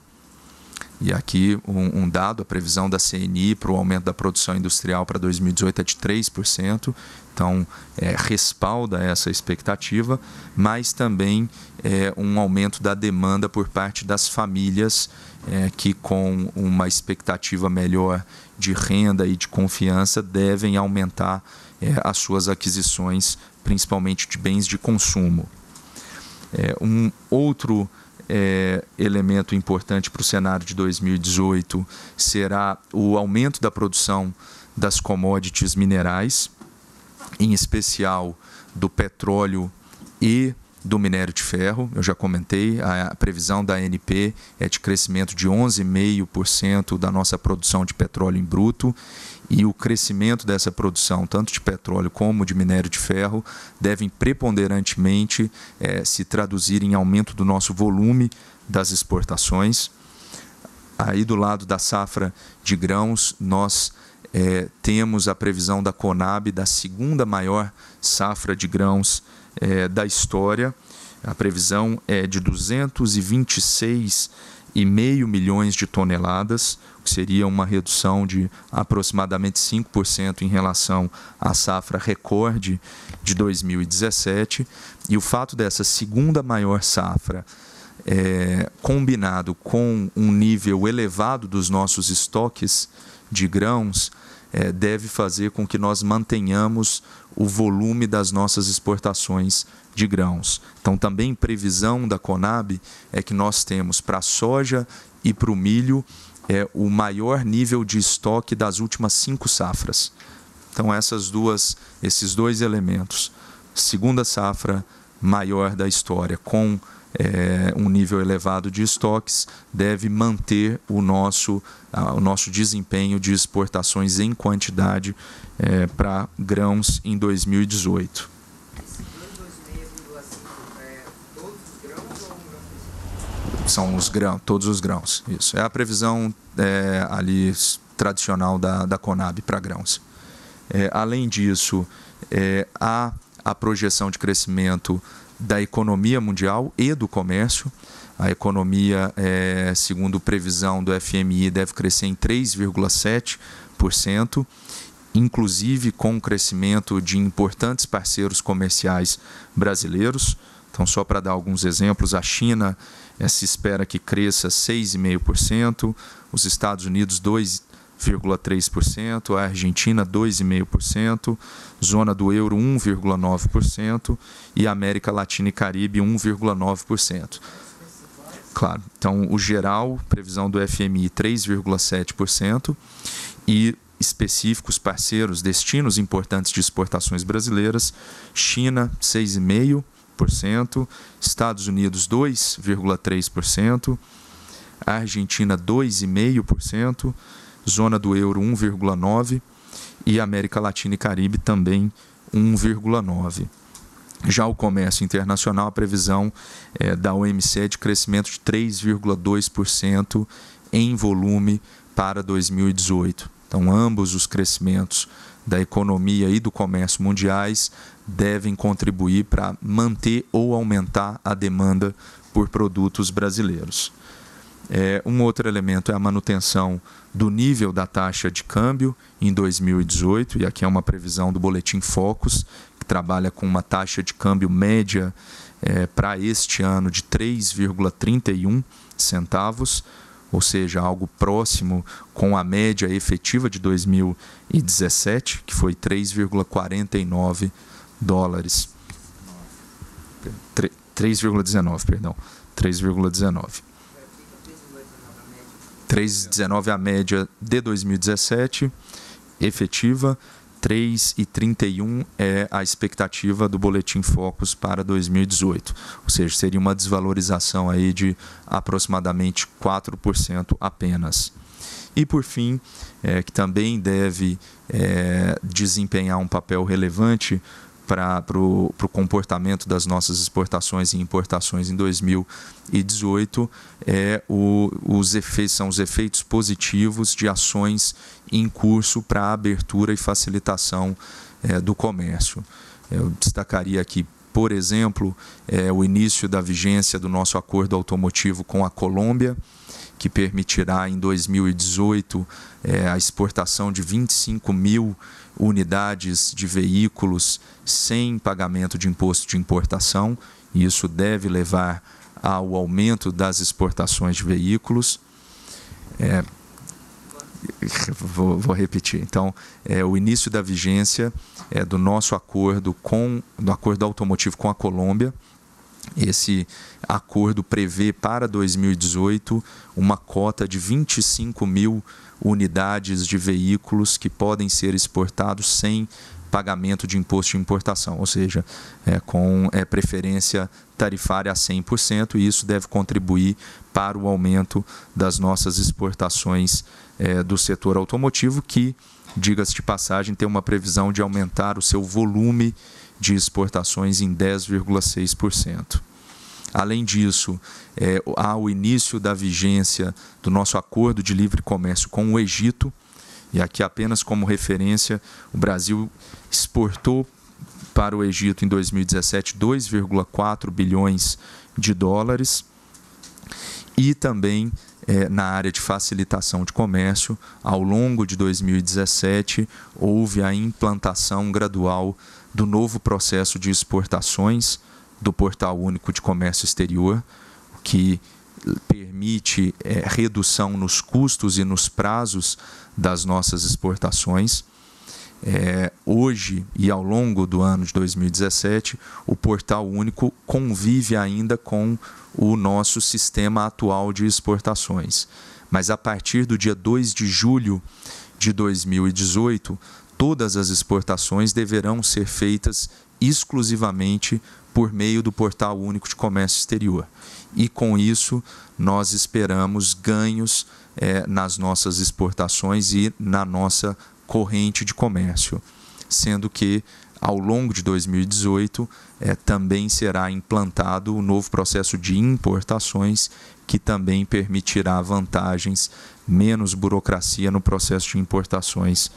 [SPEAKER 3] E aqui um, um dado, a previsão da CNI para o aumento da produção industrial para 2018 é de 3%, então é, respalda essa expectativa, mas também é, um aumento da demanda por parte das famílias é, que, com uma expectativa melhor de renda e de confiança, devem aumentar é, as suas aquisições, principalmente de bens de consumo. É, um outro é, elemento importante para o cenário de 2018 será o aumento da produção das commodities minerais, em especial do petróleo e do minério de ferro. Eu já comentei, a previsão da ANP é de crescimento de 11,5% da nossa produção de petróleo em bruto e o crescimento dessa produção, tanto de petróleo como de minério de ferro, devem preponderantemente é, se traduzir em aumento do nosso volume das exportações. Aí do lado da safra de grãos, nós é, temos a previsão da Conab da segunda maior safra de grãos é, da história. A previsão é de 226 milhões e meio milhões de toneladas, o que seria uma redução de aproximadamente 5% em relação à safra recorde de 2017. E o fato dessa segunda maior safra, é, combinado com um nível elevado dos nossos estoques de grãos, é, deve fazer com que nós mantenhamos o volume das nossas exportações de grãos. Então, também previsão da Conab é que nós temos para a soja e para o milho é, o maior nível de estoque das últimas cinco safras. Então, essas duas, esses dois elementos, segunda safra maior da história, com é, um nível elevado de estoques, deve manter o nosso, o nosso desempenho de exportações em quantidade é, para grãos em 2018. são os grãos, todos os grãos. Isso é a previsão é, ali tradicional da, da Conab para grãos. É, além disso, é, há a projeção de crescimento da economia mundial e do comércio. A economia, é, segundo previsão do FMI, deve crescer em 3,7%, inclusive com o crescimento de importantes parceiros comerciais brasileiros. Então, só para dar alguns exemplos, a China se espera que cresça 6,5%, os Estados Unidos 2,3%, a Argentina 2,5%, zona do euro 1,9% e América Latina e Caribe 1,9%. Claro, então o geral, previsão do FMI 3,7% e específicos parceiros, destinos importantes de exportações brasileiras, China 6,5%, Estados Unidos 2,3%, Argentina 2,5%, zona do euro 1,9% e América Latina e Caribe também 1,9%. Já o comércio internacional, a previsão é, da OMC é de crescimento de 3,2% em volume para 2018. Então, ambos os crescimentos da economia e do comércio mundiais devem contribuir para manter ou aumentar a demanda por produtos brasileiros. É, um outro elemento é a manutenção do nível da taxa de câmbio em 2018, e aqui é uma previsão do Boletim Focus, que trabalha com uma taxa de câmbio média é, para este ano de 3,31 centavos, ou seja, algo próximo com a média efetiva de 2017, que foi 3,49 centavos dólares. 3,19, perdão. 3,19. 3,19 a média de 2017, efetiva. 3,31 é a expectativa do Boletim Focus para 2018. Ou seja, seria uma desvalorização aí de aproximadamente 4% apenas. E por fim, é, que também deve é, desempenhar um papel relevante para o comportamento das nossas exportações e importações em 2018 é o, os efeitos, são os efeitos positivos de ações em curso para a abertura e facilitação é, do comércio. Eu destacaria aqui, por exemplo, é, o início da vigência do nosso acordo automotivo com a Colômbia que permitirá em 2018 é, a exportação de 25 mil unidades de veículos sem pagamento de imposto de importação. E isso deve levar ao aumento das exportações de veículos. É, vou, vou, repetir. Então, é, o início da vigência é, do nosso acordo com do acordo automotivo com a Colômbia. Esse acordo prevê para 2018 uma cota de 25 mil unidades de veículos que podem ser exportados sem pagamento de imposto de importação, ou seja, é, com é, preferência tarifária a 100%, e isso deve contribuir para o aumento das nossas exportações é, do setor automotivo, que, diga-se de passagem, tem uma previsão de aumentar o seu volume de exportações em 10,6%. Além disso, é, há o início da vigência do nosso acordo de livre comércio com o Egito, e aqui apenas como referência, o Brasil exportou para o Egito em 2017 2,4 bilhões de dólares e também é, na área de facilitação de comércio, ao longo de 2017, houve a implantação gradual do novo processo de exportações, do Portal Único de Comércio Exterior, que permite é, redução nos custos e nos prazos das nossas exportações. É, hoje e ao longo do ano de 2017, o Portal Único convive ainda com o nosso sistema atual de exportações. Mas a partir do dia 2 de julho de 2018, todas as exportações deverão ser feitas exclusivamente por meio do Portal Único de Comércio Exterior. E com isso, nós esperamos ganhos é, nas nossas exportações e na nossa corrente de comércio, sendo que ao longo de 2018 é, eh, também será implantado o novo processo de importações, que também permitirá vantagens, menos burocracia no processo de importações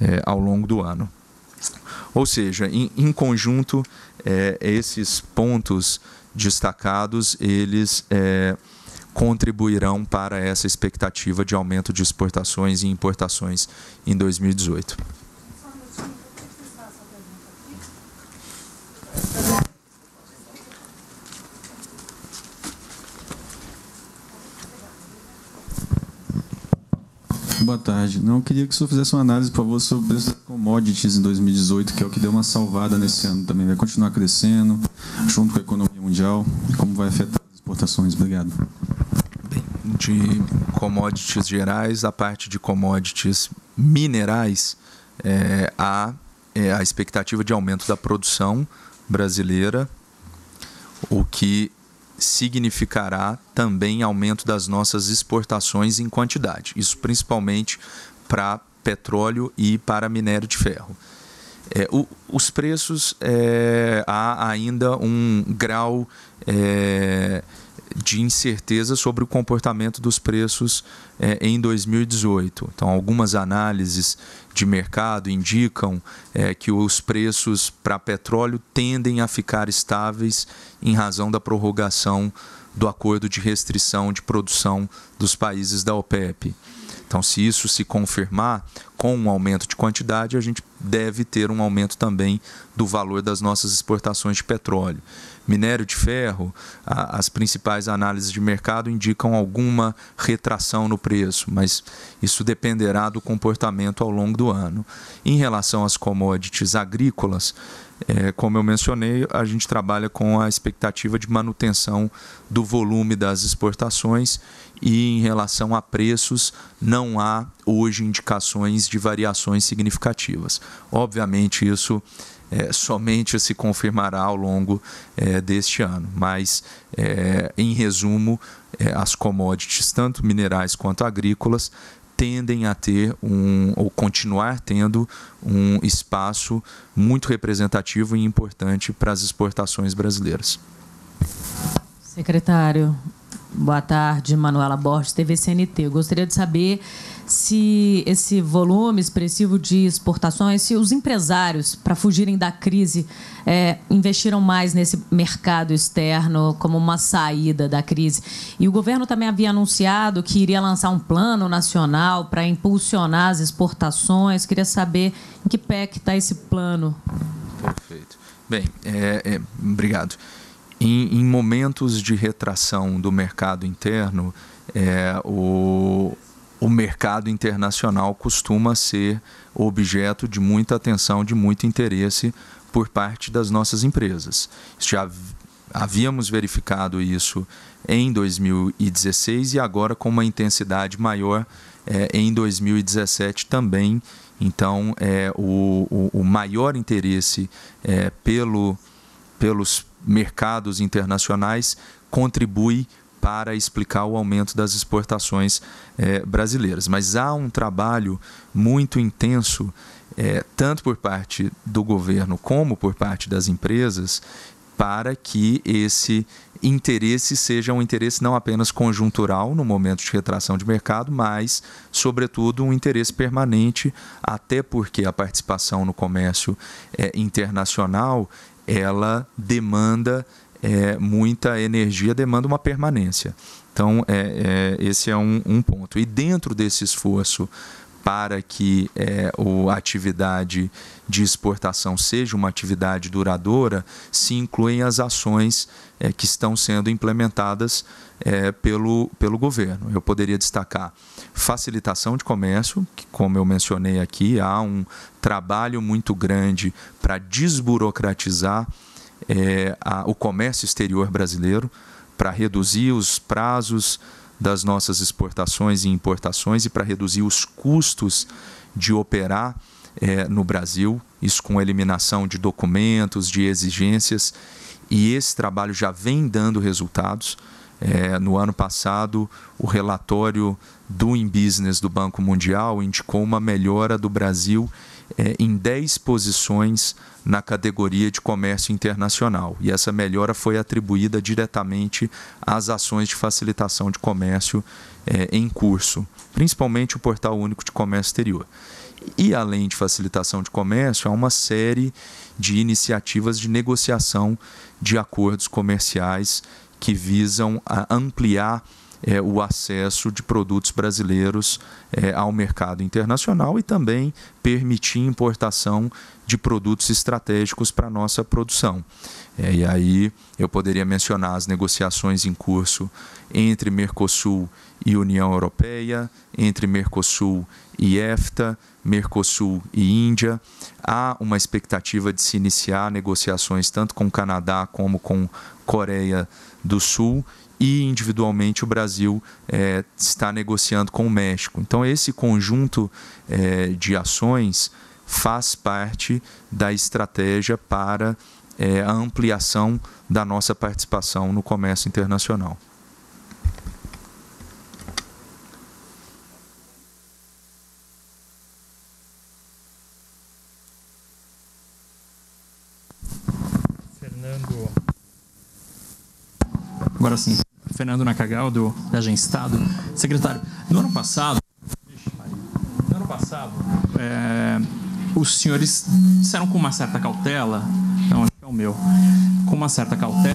[SPEAKER 3] é, ao longo do ano. Ou seja, em, em conjunto, é, esses pontos destacados, eles é, contribuirão para essa expectativa de aumento de exportações e importações em 2018. Boa tarde. Não, queria que o senhor fizesse uma análise, por favor, sobre o preço das commodities em 2018, que é o que deu uma salvada nesse ano também. Vai continuar crescendo, junto com a economia mundial. Como vai afetar as exportações? Obrigado. Bem, de commodities gerais, a parte de commodities minerais, é, há é, a expectativa de aumento da produção brasileira, o que significará também aumento das nossas exportações em quantidade, isso principalmente para petróleo e para minério de ferro. É, o, os preços, é, há ainda um grau é, de incerteza sobre o comportamento dos preços é, em 2018. Então, algumas análises de mercado indicam é, que os preços para petróleo tendem a ficar estáveis em razão da prorrogação do acordo de restrição de produção dos países da OPEP. Então, se isso se confirmar com um aumento de quantidade, a gente deve ter um aumento também do valor das nossas exportações de petróleo minério de ferro, a, as principais análises de mercado indicam alguma retração no preço, mas isso dependerá do comportamento ao longo do ano. Em relação às commodities agrícolas, é, como eu mencionei, a gente trabalha com a expectativa de manutenção do volume das exportações e em relação a preços, não há hoje indicações de variações significativas. Obviamente, isso é, somente se confirmará ao longo é, deste ano. Mas, é, em resumo, é, as commodities, tanto minerais quanto agrícolas, tendem a ter um ou continuar tendo um espaço muito representativo e importante para as exportações brasileiras. Secretário, Boa tarde, Manuela Borges, TVCNT. Eu gostaria de saber se esse volume expressivo de exportações, se os empresários, para fugirem da crise, é, investiram mais nesse mercado externo como uma saída da crise. E o governo também havia anunciado que iria lançar um plano nacional para impulsionar as exportações. Queria saber em que pé está esse plano. Perfeito. Bem, é, é, obrigado. Em, em momentos de retração do mercado interno, é, o, o mercado internacional costuma ser objeto de muita atenção, de muito interesse por parte das nossas empresas. Já havíamos verificado isso em 2016 e agora com uma intensidade maior é, em 2017 também. Então, é, o, o, o maior interesse é, pelo, pelos mercados internacionais contribui para explicar o aumento das exportações eh, brasileiras. Mas há um trabalho muito intenso, eh, tanto por parte do governo como por parte das empresas, para que esse interesse seja um interesse não apenas conjuntural no momento de retração de mercado, mas, sobretudo, um interesse permanente, até porque a participação no comércio é, internacional ela demanda é, muita energia, demanda uma permanência. Então, é, é, esse é um, um, ponto. E dentro desse esforço para que é, a atividade de exportação seja uma atividade duradoura, se incluem as ações é, que estão sendo implementadas é, pelo, pelo governo. Eu poderia destacar facilitação de comércio, que, como eu mencionei aqui, há um trabalho muito grande para desburocratizar é, a, o comércio exterior brasileiro, para reduzir os prazos das nossas exportações e importações e para reduzir os custos de operar é, no Brasil, isso com eliminação de documentos, de exigências, e esse trabalho já vem dando resultados. É, no ano passado, o relatório do Business do Banco Mundial indicou uma melhora do Brasil é, em 10 posições na categoria de comércio internacional. E essa melhora foi atribuída diretamente às ações de facilitação de comércio é, em curso, principalmente o Portal Único de Comércio Exterior. E além de facilitação de comércio, há é uma série de iniciativas de negociação de acordos comerciais que visam ampliar é, o acesso de produtos brasileiros é, ao mercado internacional e também permitir importação de produtos estratégicos para a nossa produção. É, e aí eu poderia mencionar as negociações em curso entre Mercosul e União Europeia, entre Mercosul e EFTA, Mercosul e Índia. Há uma expectativa de se iniciar negociações tanto com o Canadá como com Coreia do Sul e individualmente o Brasil é, está negociando com o México. Então, esse conjunto é, de ações faz parte da estratégia para é, a ampliação da nossa participação no comércio internacional.
[SPEAKER 1] Fernando. Agora sim. Fernando Nakagal, do, da Estado, Secretário, no ano passado. No ano passado. É os senhores disseram com uma certa cautela, não, aqui é o meu, com uma certa cautela,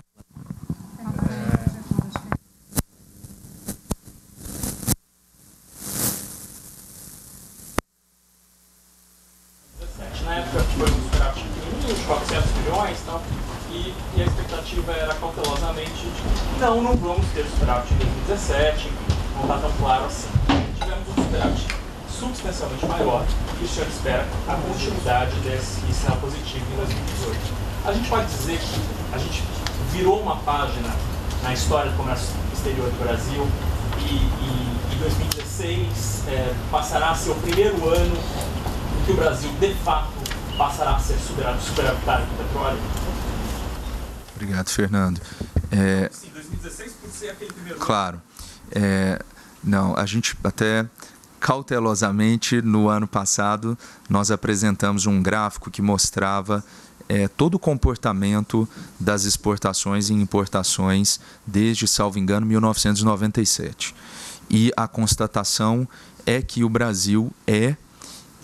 [SPEAKER 1] virou uma página
[SPEAKER 2] na história do comércio exterior do Brasil e, e, 2016 é, passará a ser o primeiro ano em que o Brasil, de fato, passará a ser superado, superavitário do petróleo?
[SPEAKER 3] Obrigado, Fernando. É... Sim, 2016 por ser aquele primeiro claro. ano. Claro. É, não, a gente até cautelosamente, no ano passado, nós apresentamos um gráfico que mostrava é, todo o comportamento das exportações e importações desde, salvo engano, 1997. E a constatação é que o Brasil é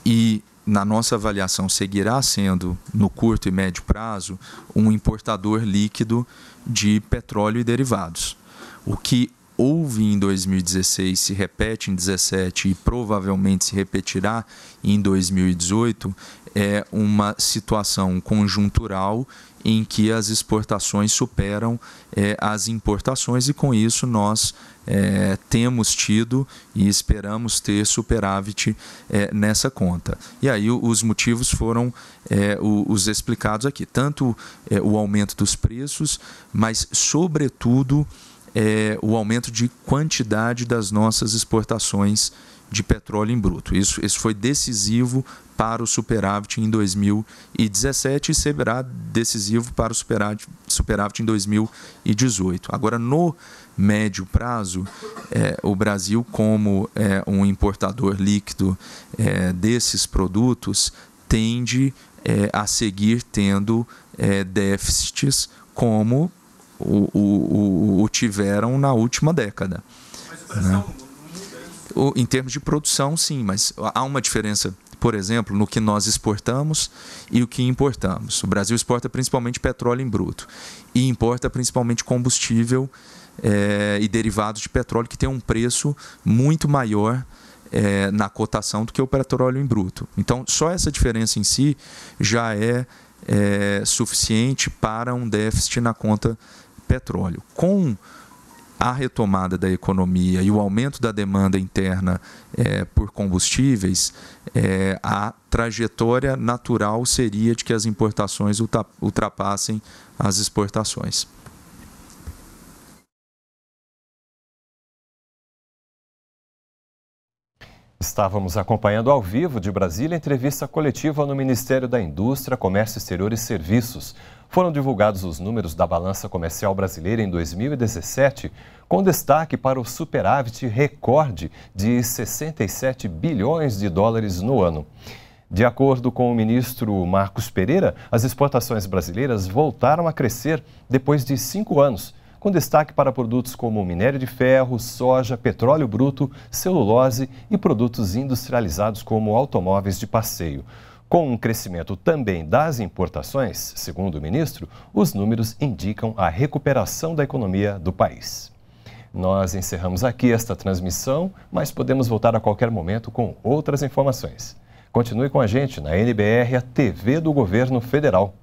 [SPEAKER 3] e na nossa avaliação, seguirá sendo, no curto e médio prazo, um importador líquido de petróleo e derivados. O que houve em 2016 se repete em 2017 e provavelmente se repetirá em 2018 é uma situação conjuntural em que as exportações superam é, as importações e com isso nós é, temos tido e esperamos ter superávit é, nessa conta. E aí os motivos foram é, os explicados aqui, tanto é, o aumento dos preços, mas sobretudo é, o aumento de quantidade das nossas exportações de petróleo em bruto. Isso, isso foi decisivo para o superávit em 2017 e será decisivo para o superávit, superávit em 2018. Agora, no médio prazo, é, o Brasil, como é, um importador líquido é, desses produtos, tende é, a seguir tendo é, déficits como o, o, o, o, tiveram na última década. Mas o Brasil né? É em termos de produção, sim, mas há uma diferença, por exemplo, no que nós exportamos e o que importamos. O Brasil exporta principalmente petróleo em bruto e importa principalmente combustível é, e derivados de petróleo, que tem um preço muito maior. É, na cotação do que o petróleo em bruto. Então, só essa diferença em si já é, é suficiente para um déficit na conta petróleo. Com a retomada da economia e o aumento da demanda interna é, por combustíveis, é, a trajetória natural seria de que as importações ultrapassem as exportações.
[SPEAKER 1] Estávamos acompanhando ao vivo de Brasília entrevista coletiva no Ministério da Indústria, Comércio Exterior e Serviços foram divulgados os números da balança comercial brasileira em 2017, com destaque para o superávit recorde de 67 bilhões de dólares no ano. De acordo com o ministro Marcos Pereira, as exportações brasileiras voltaram a crescer depois de cinco anos, com destaque para produtos como minério de ferro, soja, petróleo bruto, celulose e produtos industrializados como automóveis de passeio. Com um crescimento também das importações, segundo o ministro, os números indicam a recuperação da economia do país. Nós encerramos aqui esta transmissão, mas podemos voltar a qualquer momento com outras informações. Continue com a gente na NBR, a TV do Governo Federal.